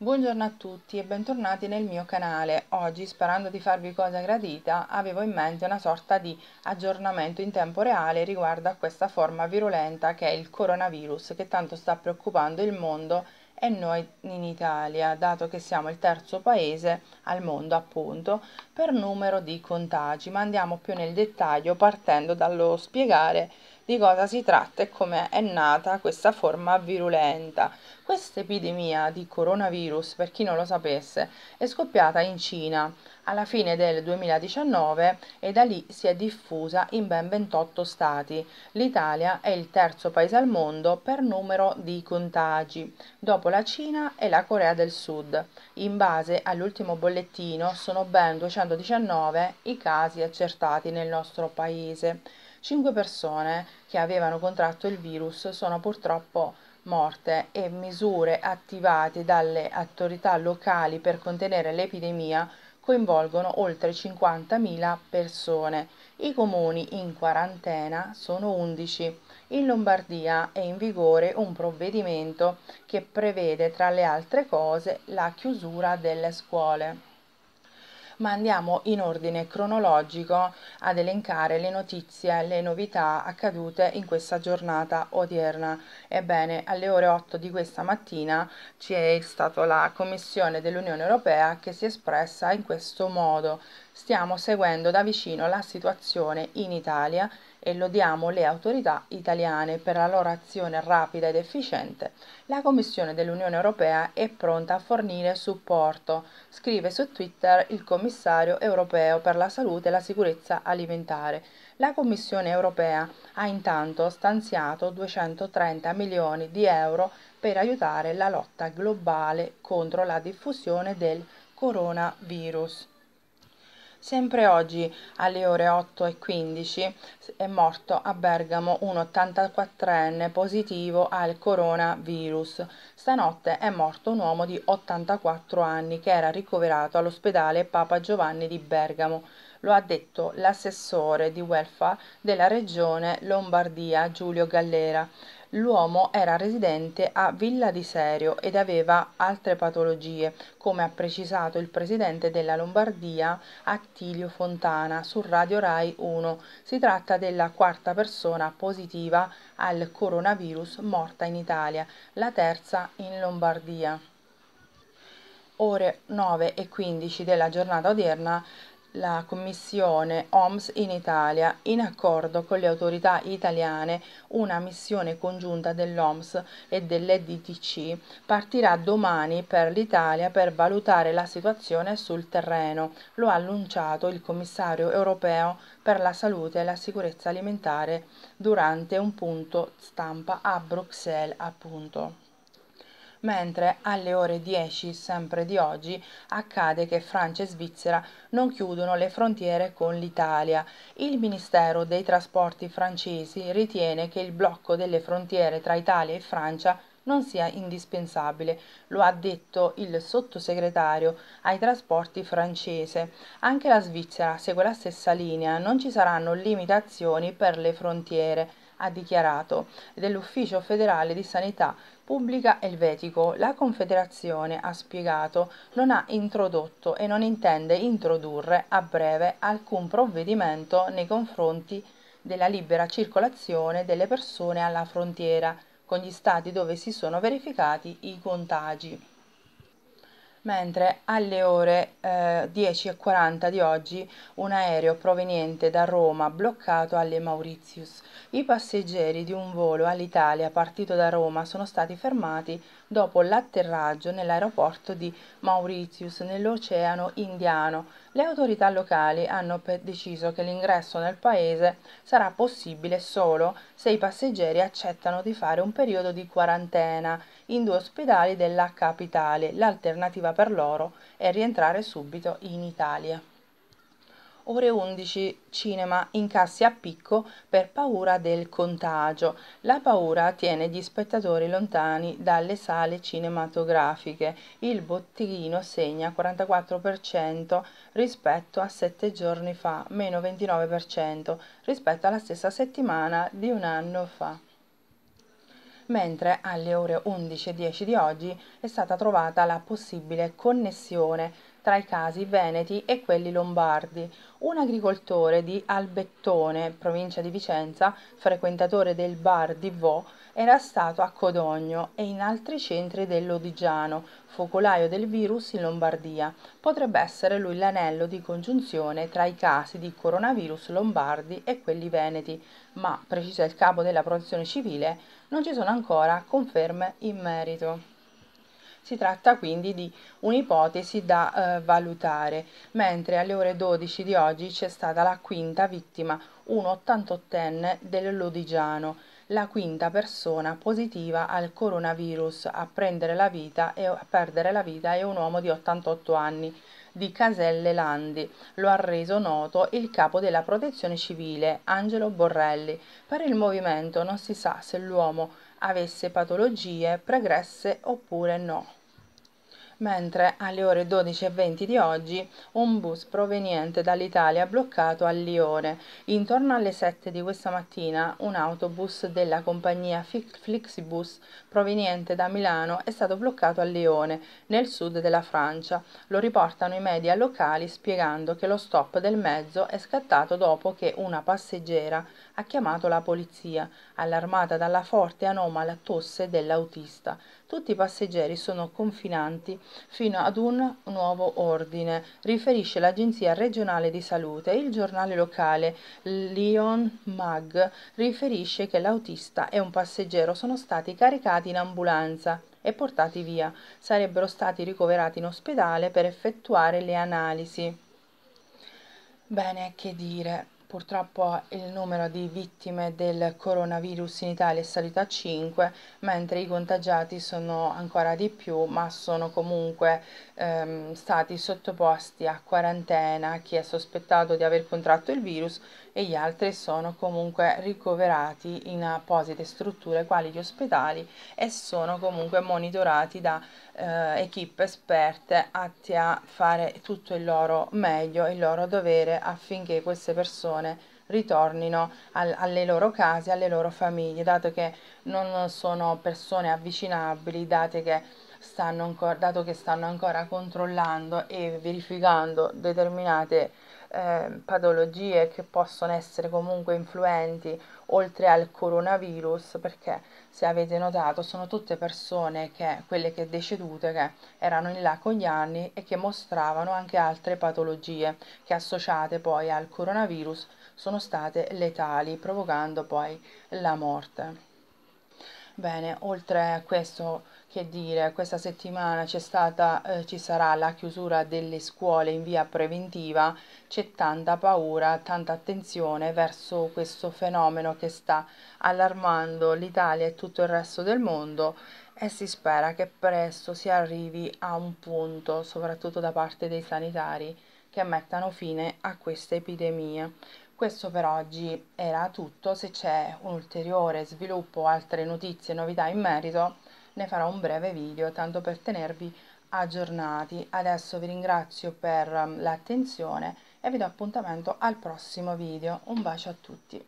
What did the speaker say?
Buongiorno a tutti e bentornati nel mio canale. Oggi, sperando di farvi cosa gradita, avevo in mente una sorta di aggiornamento in tempo reale riguardo a questa forma virulenta che è il coronavirus che tanto sta preoccupando il mondo e noi in Italia, dato che siamo il terzo paese al mondo appunto per numero di contagi, ma andiamo più nel dettaglio partendo dallo spiegare di cosa si tratta e come è nata questa forma virulenta. Questa epidemia di coronavirus, per chi non lo sapesse, è scoppiata in Cina alla fine del 2019 e da lì si è diffusa in ben 28 stati. L'Italia è il terzo paese al mondo per numero di contagi, dopo la Cina e la Corea del Sud. In base all'ultimo bollettino sono ben 219 i casi accertati nel nostro paese. Cinque persone che avevano contratto il virus sono purtroppo morte e misure attivate dalle autorità locali per contenere l'epidemia coinvolgono oltre 50.000 persone. I comuni in quarantena sono 11. In Lombardia è in vigore un provvedimento che prevede, tra le altre cose, la chiusura delle scuole ma andiamo in ordine cronologico ad elencare le notizie, le novità accadute in questa giornata odierna. Ebbene, alle ore 8 di questa mattina c'è stata la Commissione dell'Unione Europea che si è espressa in questo modo Stiamo seguendo da vicino la situazione in Italia e lodiamo le autorità italiane per la loro azione rapida ed efficiente. La Commissione dell'Unione Europea è pronta a fornire supporto, scrive su Twitter il commissario europeo per la salute e la sicurezza alimentare. La Commissione europea ha intanto stanziato 230 milioni di euro per aiutare la lotta globale contro la diffusione del coronavirus. Sempre oggi alle ore 8 e 15 è morto a Bergamo un 84enne positivo al coronavirus. Stanotte è morto un uomo di 84 anni che era ricoverato all'ospedale Papa Giovanni di Bergamo. Lo ha detto l'assessore di welfare della regione Lombardia Giulio Gallera. L'uomo era residente a Villa di Serio ed aveva altre patologie, come ha precisato il presidente della Lombardia Attilio Fontana su Radio Rai 1. Si tratta della quarta persona positiva al coronavirus morta in Italia, la terza in Lombardia ore 9 e 15 della giornata odierna la Commissione OMS in Italia, in accordo con le autorità italiane, una missione congiunta dell'OMS e dell'EDTC partirà domani per l'Italia per valutare la situazione sul terreno. Lo ha annunciato il commissario europeo per la salute e la sicurezza alimentare durante un punto stampa a Bruxelles, appunto mentre alle ore 10 sempre di oggi accade che Francia e Svizzera non chiudono le frontiere con l'Italia. Il Ministero dei Trasporti francesi ritiene che il blocco delle frontiere tra Italia e Francia non sia indispensabile, lo ha detto il sottosegretario ai trasporti francese. Anche la Svizzera segue la stessa linea, non ci saranno limitazioni per le frontiere ha dichiarato, dell'Ufficio federale di sanità pubblica elvetico. La Confederazione, ha spiegato, non ha introdotto e non intende introdurre a breve alcun provvedimento nei confronti della libera circolazione delle persone alla frontiera con gli stati dove si sono verificati i contagi mentre alle ore eh, 10.40 di oggi un aereo proveniente da Roma bloccato alle Mauritius. I passeggeri di un volo all'Italia partito da Roma sono stati fermati dopo l'atterraggio nell'aeroporto di Mauritius nell'Oceano Indiano le autorità locali hanno deciso che l'ingresso nel paese sarà possibile solo se i passeggeri accettano di fare un periodo di quarantena in due ospedali della capitale. L'alternativa per loro è rientrare subito in Italia ore 11 cinema incassi a picco per paura del contagio. La paura tiene gli spettatori lontani dalle sale cinematografiche. Il botteghino segna 44% rispetto a 7 giorni fa, meno 29% rispetto alla stessa settimana di un anno fa mentre alle ore 11.10 di oggi è stata trovata la possibile connessione tra i casi veneti e quelli lombardi. Un agricoltore di Albettone, provincia di Vicenza, frequentatore del bar di Vo, era stato a Codogno e in altri centri dell'Odigiano, focolaio del virus in Lombardia. Potrebbe essere lui l'anello di congiunzione tra i casi di coronavirus lombardi e quelli veneti, ma, precisa il capo della protezione civile, non ci sono ancora conferme in merito. Si tratta quindi di un'ipotesi da eh, valutare, mentre alle ore 12 di oggi c'è stata la quinta vittima, un 88enne del Lodigiano, la quinta persona positiva al coronavirus a, la vita e, a perdere la vita è un uomo di 88 anni di Caselle Landi. Lo ha reso noto il capo della protezione civile, Angelo Borrelli. Per il movimento non si sa se l'uomo avesse patologie pregresse oppure no mentre alle ore 12.20 di oggi un bus proveniente dall'Italia è bloccato a Lione. Intorno alle 7 di questa mattina un autobus della compagnia Flixibus proveniente da Milano è stato bloccato a Lione, nel sud della Francia. Lo riportano i media locali spiegando che lo stop del mezzo è scattato dopo che una passeggera ha chiamato la polizia, allarmata dalla forte e anomala tosse dell'autista. Tutti i passeggeri sono confinanti fino ad un nuovo ordine, riferisce l'Agenzia regionale di salute. Il giornale locale Lion Mag riferisce che l'autista e un passeggero sono stati caricati in ambulanza e portati via. Sarebbero stati ricoverati in ospedale per effettuare le analisi. Bene, che dire. Purtroppo il numero di vittime del coronavirus in Italia è salito a 5, mentre i contagiati sono ancora di più, ma sono comunque ehm, stati sottoposti a quarantena chi è sospettato di aver contratto il virus e gli altri sono comunque ricoverati in apposite strutture quali gli ospedali e sono comunque monitorati da eh, equip esperte atti a fare tutto il loro meglio, il loro dovere affinché queste persone ritornino al, alle loro case, alle loro famiglie, dato che non sono persone avvicinabili, date che stanno ancora, dato che stanno ancora controllando e verificando determinate eh, patologie che possono essere comunque influenti oltre al coronavirus, perché se avete notato sono tutte persone che, quelle che decedute, che erano in là con gli anni e che mostravano anche altre patologie che associate poi al coronavirus sono state letali, provocando poi la morte. Bene, oltre a questo che dire, questa settimana stata, eh, ci sarà la chiusura delle scuole in via preventiva, c'è tanta paura, tanta attenzione verso questo fenomeno che sta allarmando l'Italia e tutto il resto del mondo e si spera che presto si arrivi a un punto, soprattutto da parte dei sanitari, che mettano fine a questa epidemia. Questo per oggi era tutto, se c'è un ulteriore sviluppo altre notizie novità in merito ne farò un breve video tanto per tenervi aggiornati. Adesso vi ringrazio per ehm, l'attenzione e vi do appuntamento al prossimo video. Un bacio a tutti!